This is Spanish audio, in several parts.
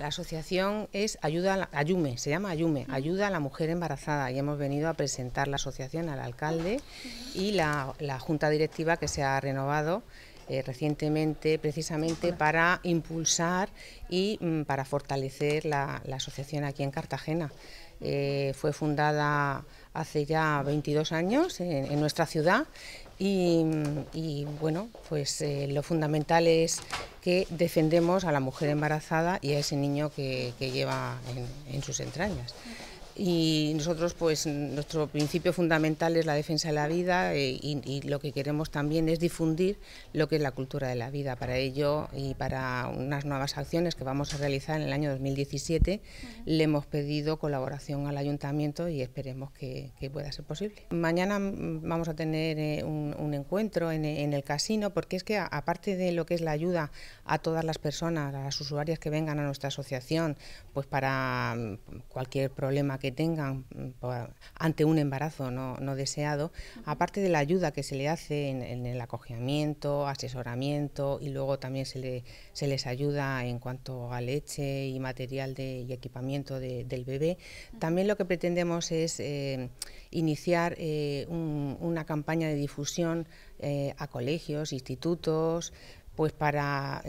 La asociación es Ayuda a Ayume, se llama Ayume, Ayuda a la Mujer Embarazada y hemos venido a presentar la asociación al alcalde y la, la junta directiva que se ha renovado eh, recientemente precisamente para impulsar y mm, para fortalecer la, asociación aquí en Cartagena. Eh, fue fundada hace ya 22 años en, nuestra ciudad y, mm, bueno, pues eh, lo fundamental es que defendemos a la mujer embarazada y a ese niño que, lleva en sus entrañas y nosotros pues nuestro principio fundamental es la defensa de la vida eh, y, lo que queremos también es difundir lo que es la cultura de la vida para ello y para unas nuevas acciones que vamos a realizar en el año 2017 le hemos pedido colaboración al ayuntamiento y esperemos que, pueda ser posible mañana vamos a tener eh, un, encuentro en, el casino porque es que aparte de lo que es la ayuda a todas las personas a las usuarias que vengan a nuestra asociación pues para mm, cualquier problema que tengan mm, pues, ante un embarazo no, no deseado, aparte de la ayuda que se le hace en, el acogimiento, asesoramiento y luego también se, le, se les ayuda en cuanto a leche y material de, y equipamiento del bebé, también lo que pretendemos es eh, iniciar eh, una campaña de difusión eh, a colegios, institutos, pues para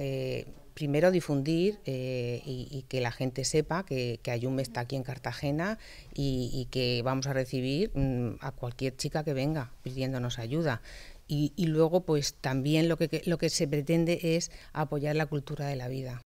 primero difundir eh, y, que la gente sepa que, Ayume está aquí en Cartagena y, que vamos a recibir mm, a cualquier chica que venga pidiéndonos ayuda. Y, y luego, pues también lo que, lo que se pretende es apoyar la cultura de la vida.